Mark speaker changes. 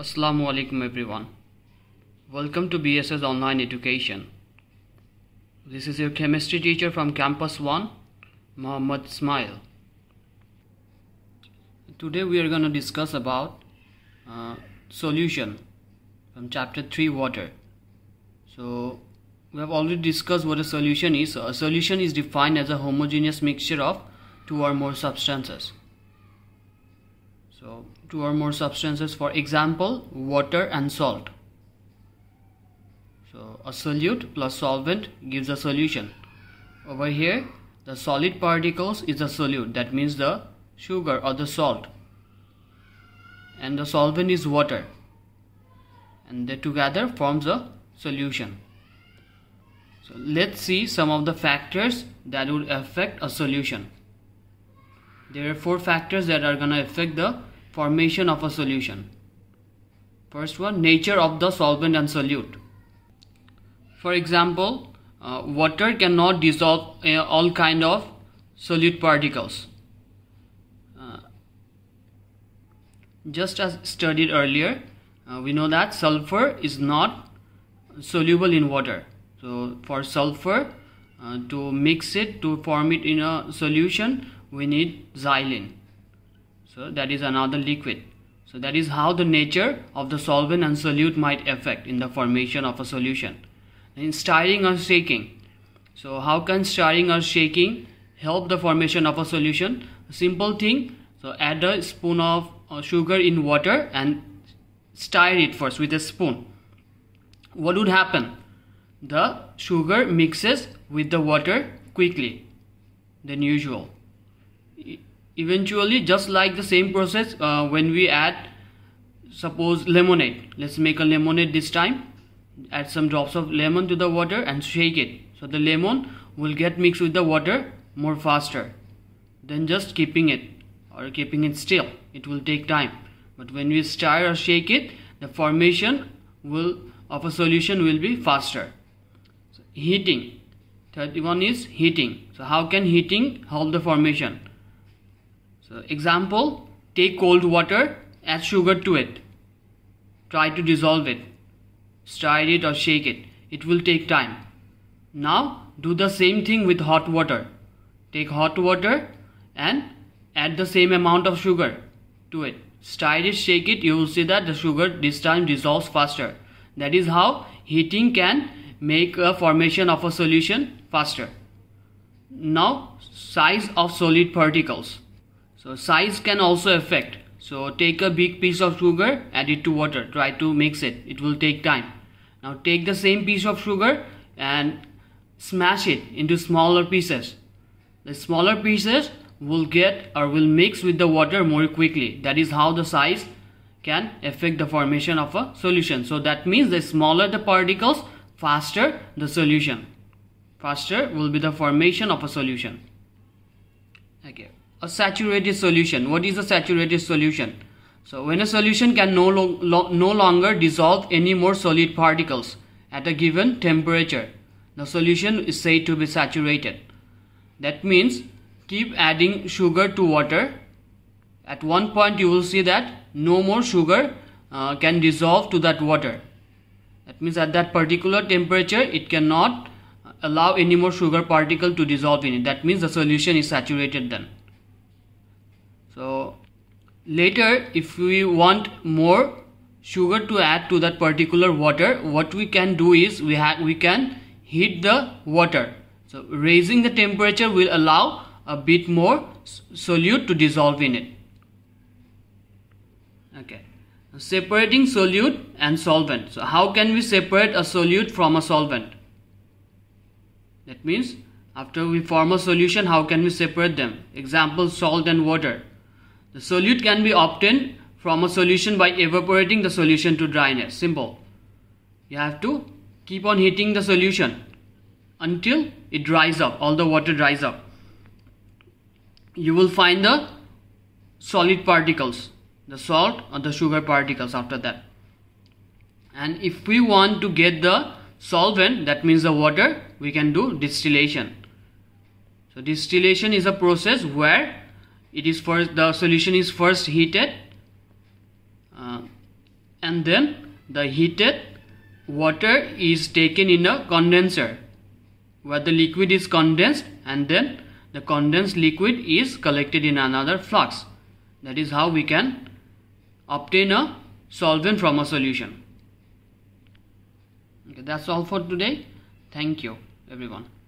Speaker 1: Assalamu alaikum everyone. Welcome to BSS Online Education. This is your chemistry teacher from Campus 1, Muhammad Smile. Today we are going to discuss about uh, solution from chapter 3 water. So we have already discussed what a solution is. So a solution is defined as a homogeneous mixture of two or more substances. So two or more substances for example water and salt so a solute plus solvent gives a solution over here the solid particles is a solute that means the sugar or the salt and the solvent is water and they together forms a solution so let's see some of the factors that would affect a solution there are four factors that are gonna affect the formation of a solution first one nature of the solvent and solute for example uh, water cannot dissolve uh, all kind of solute particles uh, just as studied earlier uh, we know that sulfur is not soluble in water so for sulfur uh, to mix it to form it in a solution we need xylene so that is another liquid so that is how the nature of the solvent and solute might affect in the formation of a solution in stirring or shaking so how can stirring or shaking help the formation of a solution a simple thing so add a spoon of uh, sugar in water and stir it first with a spoon what would happen the sugar mixes with the water quickly than usual eventually just like the same process uh, when we add suppose lemonade let's make a lemonade this time add some drops of lemon to the water and shake it so the lemon will get mixed with the water more faster than just keeping it or keeping it still it will take time but when we stir or shake it the formation will of a solution will be faster so heating Thirty one is heating so how can heating help the formation so example, take cold water, add sugar to it. Try to dissolve it. Stir it or shake it. It will take time. Now do the same thing with hot water. Take hot water and add the same amount of sugar to it. Stir it, shake it, you will see that the sugar this time dissolves faster. That is how heating can make a formation of a solution faster. Now size of solid particles. So size can also affect. So take a big piece of sugar, add it to water, try to mix it. It will take time. Now take the same piece of sugar and smash it into smaller pieces. The smaller pieces will get or will mix with the water more quickly. That is how the size can affect the formation of a solution. So that means the smaller the particles, faster the solution. Faster will be the formation of a solution. Okay a saturated solution. What is a saturated solution? So when a solution can no, lo lo no longer dissolve any more solid particles at a given temperature, the solution is said to be saturated. That means keep adding sugar to water. At one point you will see that no more sugar uh, can dissolve to that water. That means at that particular temperature it cannot allow any more sugar particle to dissolve in it. That means the solution is saturated then. Later, if we want more sugar to add to that particular water, what we can do is we, we can heat the water. So raising the temperature will allow a bit more solute to dissolve in it. Okay. Separating solute and solvent. So how can we separate a solute from a solvent? That means after we form a solution, how can we separate them? Example, salt and water. The solute can be obtained from a solution by evaporating the solution to dryness. Simple. You have to keep on heating the solution until it dries up, all the water dries up. You will find the solid particles, the salt or the sugar particles after that. And if we want to get the solvent, that means the water, we can do distillation. So distillation is a process where it is first the solution is first heated uh, and then the heated water is taken in a condenser where the liquid is condensed and then the condensed liquid is collected in another flux that is how we can obtain a solvent from a solution okay that's all for today thank you everyone